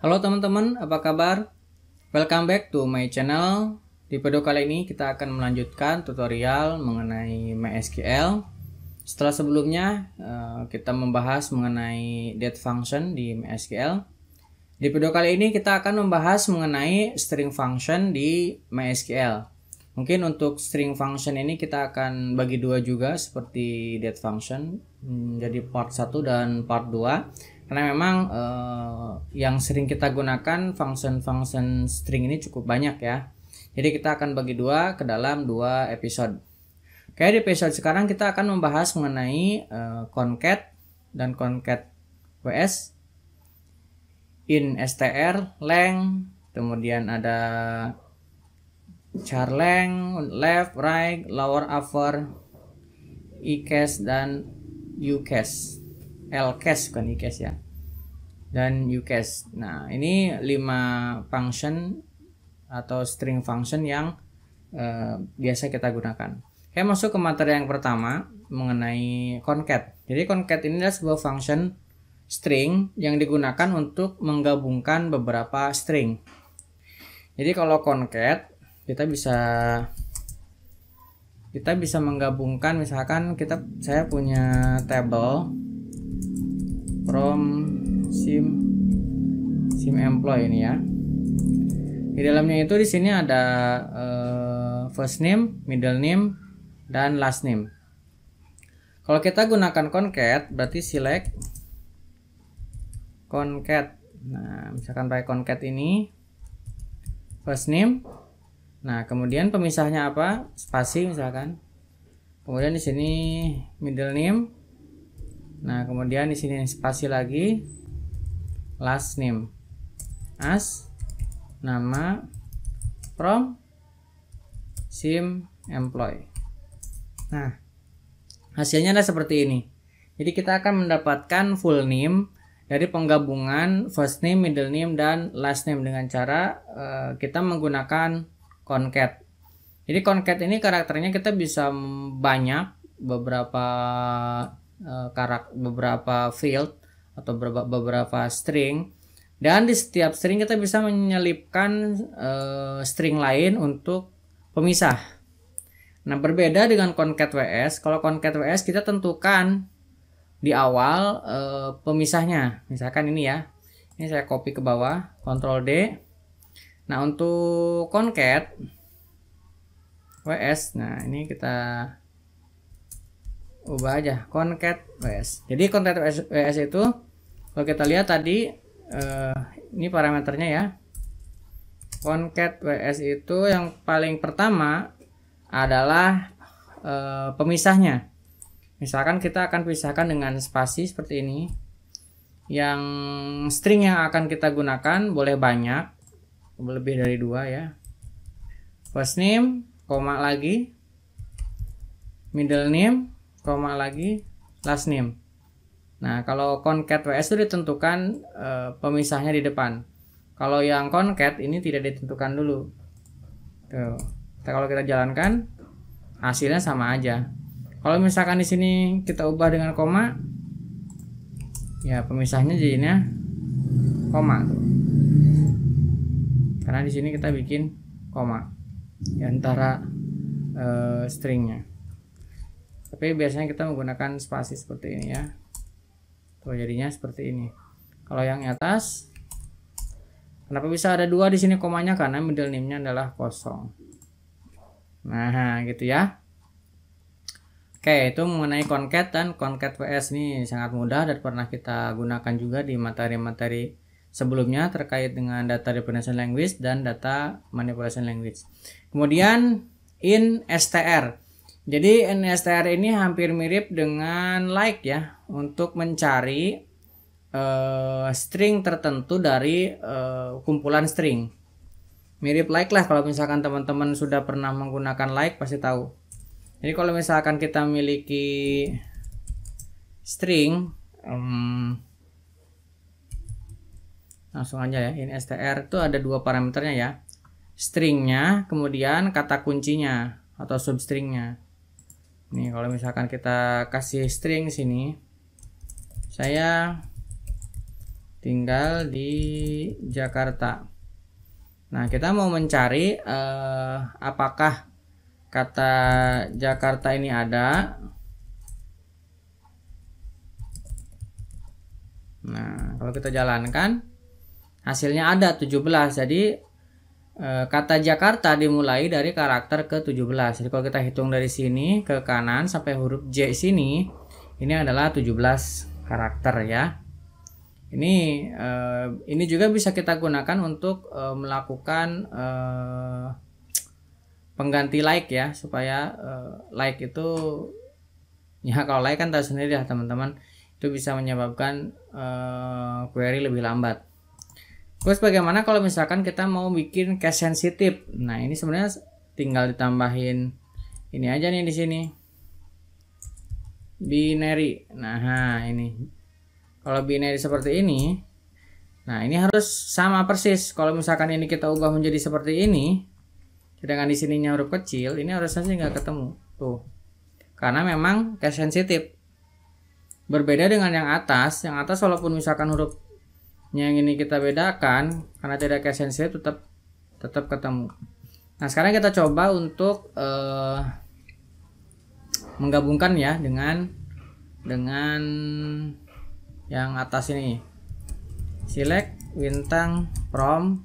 Halo teman-teman, apa kabar? Welcome back to my channel. Di video kali ini kita akan melanjutkan tutorial mengenai MySQL. Setelah sebelumnya eh, kita membahas mengenai date function di MySQL. Di video kali ini kita akan membahas mengenai string function di MySQL. Mungkin untuk string function ini kita akan bagi dua juga seperti date function menjadi hmm, part 1 dan part 2 karena memang uh, yang sering kita gunakan function-function string ini cukup banyak ya. Jadi kita akan bagi dua ke dalam dua episode. Oke, di episode sekarang kita akan membahas mengenai uh, concat dan concat WS in str length kemudian ada char length left right lower upper e dan u -case. LCAS bukan ICAS e ya dan UCAS. Nah, ini lima function atau string function yang uh, biasa kita gunakan. Saya masuk ke materi yang pertama mengenai concat. Jadi concat ini adalah sebuah function string yang digunakan untuk menggabungkan beberapa string. Jadi kalau concat kita bisa kita bisa menggabungkan misalkan kita saya punya table from sim sim employee ini ya di dalamnya itu di sini ada uh, first name middle name dan last name kalau kita gunakan concat berarti select concat nah misalkan pakai concat ini first name nah kemudian pemisahnya apa spasi misalkan kemudian di sini middle name Nah, kemudian di sini spasi lagi last name. As nama from sim employee. Nah, hasilnya adalah seperti ini. Jadi kita akan mendapatkan full name dari penggabungan first name, middle name dan last name dengan cara uh, kita menggunakan concat. Jadi concat ini karakternya kita bisa banyak beberapa Eh, karak beberapa field atau beberapa string dan di setiap string kita bisa menyelipkan uh, string lain untuk pemisah. Nah, berbeda dengan concat WS. Kalau concat WS kita tentukan di awal uh, pemisahnya. Misalkan ini ya. Ini saya copy ke bawah, Ctrl D. Nah, untuk concat WS, nah ini kita ubah aja concat ws jadi concat ws, itu kalau kita lihat tadi uh, ini parameternya ya concat ws itu yang paling pertama adalah uh, pemisahnya misalkan kita akan pisahkan dengan spasi seperti ini yang string yang akan kita gunakan boleh banyak lebih dari dua ya first name koma lagi middle name koma lagi last name. Nah, kalau concat WS itu ditentukan e, pemisahnya di depan. Kalau yang concat ini tidak ditentukan dulu. Tuh. Kita, kalau kita jalankan hasilnya sama aja. Kalau misalkan di sini kita ubah dengan koma ya pemisahnya jadinya koma Karena di sini kita bikin koma di ya, antara e, stringnya tapi biasanya kita menggunakan spasi seperti ini ya tuh jadinya seperti ini kalau yang atas kenapa bisa ada dua di sini komanya karena middle name-nya adalah kosong nah gitu ya Oke, itu mengenai concat dan concat vs nih sangat mudah dan pernah kita gunakan juga di materi-materi sebelumnya terkait dengan data representation language dan data manipulation language. Kemudian in STR. Jadi NSTR ini hampir mirip dengan like ya untuk mencari uh, string tertentu dari uh, kumpulan string. Mirip like lah kalau misalkan teman-teman sudah pernah menggunakan like pasti tahu. Jadi kalau misalkan kita memiliki string um, langsung aja ya ini str itu ada dua parameternya ya stringnya kemudian kata kuncinya atau substringnya Nih kalau misalkan kita kasih string sini, saya tinggal di Jakarta. Nah kita mau mencari eh, apakah kata Jakarta ini ada. Nah kalau kita jalankan hasilnya ada 17 jadi Eh, kata Jakarta dimulai dari karakter ke-17. Jadi kalau kita hitung dari sini ke kanan sampai huruf J sini, ini adalah 17 karakter ya. Ini uh, ini juga bisa kita gunakan untuk uh, melakukan uh, pengganti like ya supaya uh, like itu ya kalau like kan tahu sendiri ya teman-teman itu bisa menyebabkan uh, query lebih lambat. Terus bagaimana kalau misalkan kita mau bikin case sensitif? Nah, ini sebenarnya tinggal ditambahin ini aja nih di sini. Binary. Nah, ini. Kalau binary seperti ini, nah ini harus sama persis. Kalau misalkan ini kita ubah menjadi seperti ini, sedangkan di sininya huruf kecil, ini harusnya sih nggak ketemu. Tuh. Karena memang case sensitif. Berbeda dengan yang atas, yang atas walaupun misalkan huruf yang ini kita bedakan karena tidak cash and tetap tetap ketemu. Nah sekarang kita coba untuk uh, menggabungkan ya dengan dengan yang atas ini. Select bintang from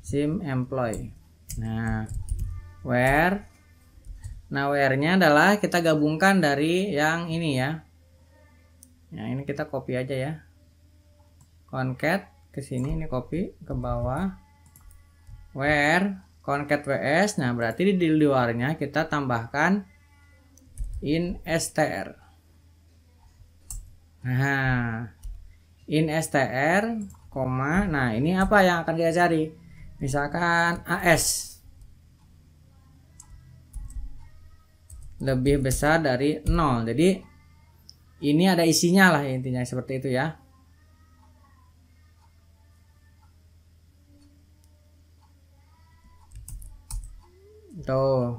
sim employee. Nah where Nah, where-nya adalah kita gabungkan dari yang ini ya. Nah, ini kita copy aja ya concat ke sini ini copy ke bawah where concat ws nah berarti di luarnya kita tambahkan in str nah in str koma nah ini apa yang akan dia cari misalkan as lebih besar dari 0 jadi ini ada isinya lah intinya seperti itu ya gitu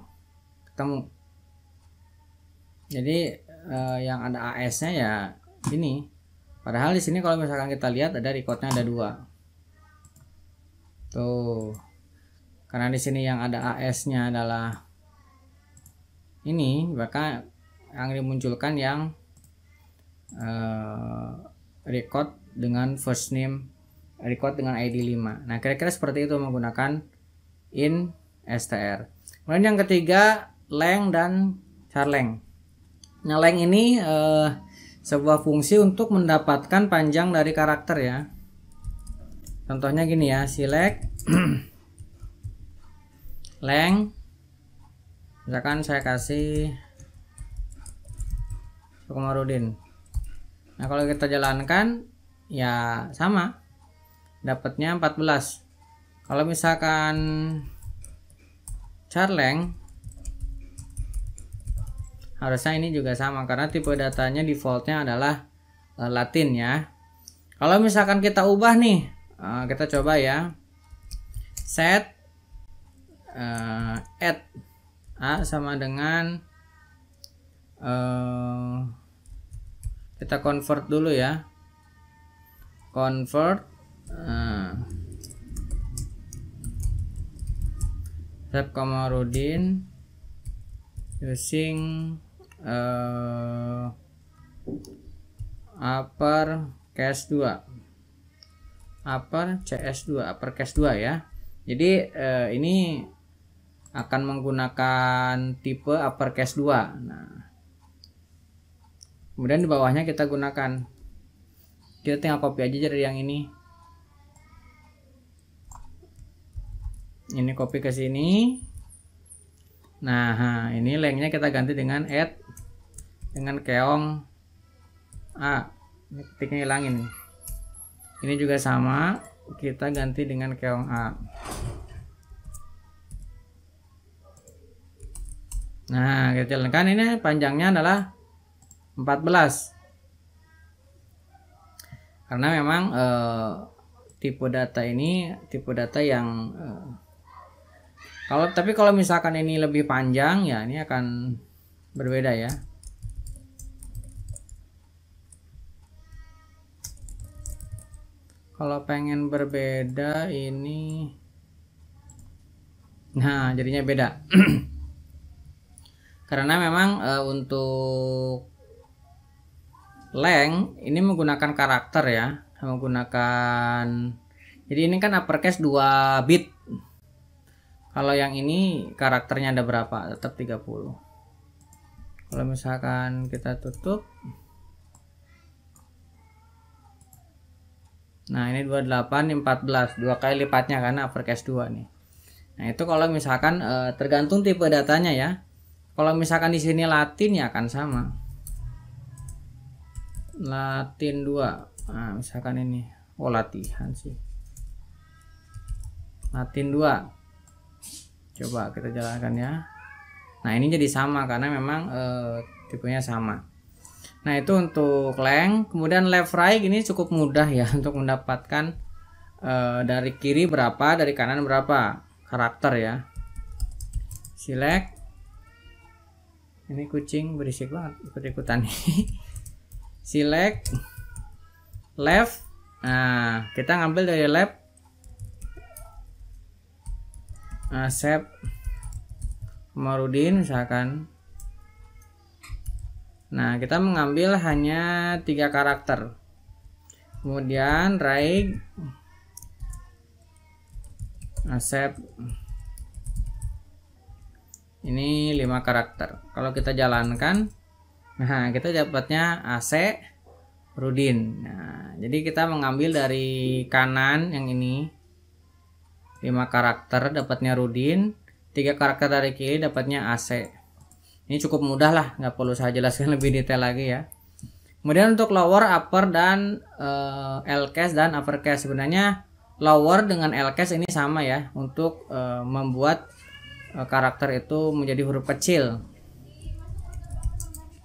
ketemu jadi eh, yang ada AS-nya ya ini padahal di sini kalau misalkan kita lihat ada recordnya ada dua tuh karena di sini yang ada AS-nya adalah ini maka yang dimunculkan yang eh, record dengan first name record dengan ID 5 nah kira-kira seperti itu menggunakan in str Kemudian yang ketiga, leng dan carleng. Nah, leng ini eh, sebuah fungsi untuk mendapatkan panjang dari karakter ya. Contohnya gini ya, select leng misalkan saya kasih Sukomarudin. Nah, kalau kita jalankan ya sama. Dapatnya 14. Kalau misalkan charleng harusnya ini juga sama karena tipe datanya defaultnya adalah uh, Latin ya kalau misalkan kita ubah nih uh, kita coba ya set uh, add a sama dengan uh, kita convert dulu ya convert uh, Saib Kamarudin using uh, eh, upper case 2 upper CS2 upper case 2 ya jadi uh, ini akan menggunakan tipe upper case 2 nah kemudian di bawahnya kita gunakan kita tinggal copy aja dari yang ini ini copy ke sini nah ini linknya kita ganti dengan add dengan keong A ini ketiknya hilangin ini juga sama kita ganti dengan keong A nah kita jalankan ini panjangnya adalah 14 karena memang eh, tipe data ini tipe data yang eh, kalau tapi kalau misalkan ini lebih panjang ya ini akan berbeda ya. Kalau pengen berbeda ini Nah, jadinya beda. Karena memang e, untuk length ini menggunakan karakter ya, menggunakan jadi ini kan uppercase 2 bit kalau yang ini karakternya ada berapa? Tetap 30. Kalau misalkan kita tutup. Nah, ini 28 ini 14, dua kali lipatnya karena uppercase 2 nih. Nah, itu kalau misalkan eh, tergantung tipe datanya ya. Kalau misalkan di sini Latin ya akan sama. Latin 2. Nah, misalkan ini. Oh, latihan sih. Latin 2 coba kita jalankan ya nah ini jadi sama karena memang e, tipenya sama nah itu untuk leng kemudian left right ini cukup mudah ya untuk mendapatkan e, dari kiri berapa dari kanan berapa karakter ya select ini kucing berisik banget ikut-ikutan select left nah kita ngambil dari left Asep Komarudin misalkan Nah kita mengambil hanya tiga karakter Kemudian Raik Asep ini lima karakter kalau kita jalankan nah kita dapatnya AC Rudin nah, jadi kita mengambil dari kanan yang ini 5 karakter dapatnya Rudin, 3 karakter dari kiri dapatnya AC. Ini cukup mudah lah, nggak perlu saya jelaskan lebih detail lagi ya. Kemudian untuk lower, upper dan uh, L case dan upper case sebenarnya lower dengan L case ini sama ya untuk uh, membuat uh, karakter itu menjadi huruf kecil.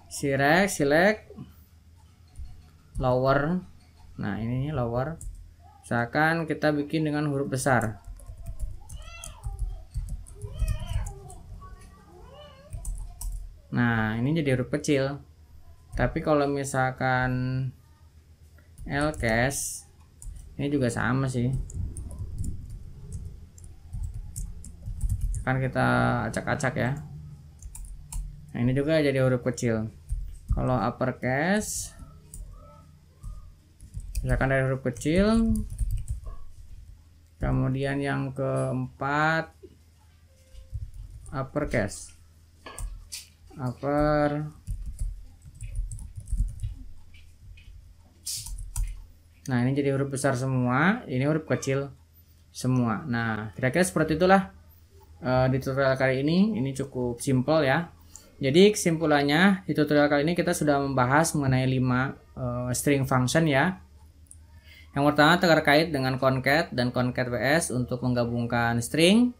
Select, select lower. Nah, ini lower. Misalkan kita bikin dengan huruf besar. Nah, ini jadi huruf kecil. Tapi kalau misalkan L case ini juga sama sih. Kan kita acak-acak ya. Nah, ini juga jadi huruf kecil. Kalau upper case misalkan dari huruf kecil kemudian yang keempat upper uppercase upper nah ini jadi huruf besar semua ini huruf kecil semua nah kira-kira seperti itulah uh, di tutorial kali ini ini cukup simple ya jadi kesimpulannya di tutorial kali ini kita sudah membahas mengenai 5 uh, eh, string function ya yang pertama terkait dengan concat dan concat ws untuk menggabungkan string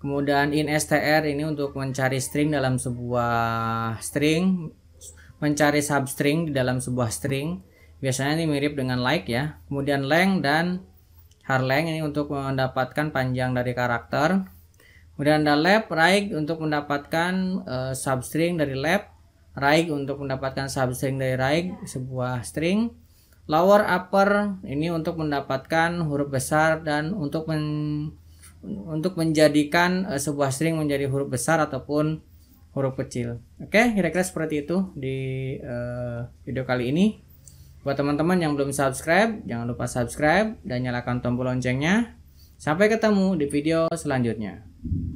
Kemudian in str ini untuk mencari string dalam sebuah string, mencari substring di dalam sebuah string. Biasanya ini mirip dengan like ya. Kemudian length dan length ini untuk mendapatkan panjang dari karakter. Kemudian ada left right untuk mendapatkan uh, substring dari left, right untuk mendapatkan substring dari right sebuah string. Lower upper ini untuk mendapatkan huruf besar dan untuk men untuk menjadikan uh, sebuah string menjadi huruf besar ataupun huruf kecil. Oke, okay, kira-kira seperti itu di uh, video kali ini. Buat teman-teman yang belum subscribe, jangan lupa subscribe dan nyalakan tombol loncengnya. Sampai ketemu di video selanjutnya.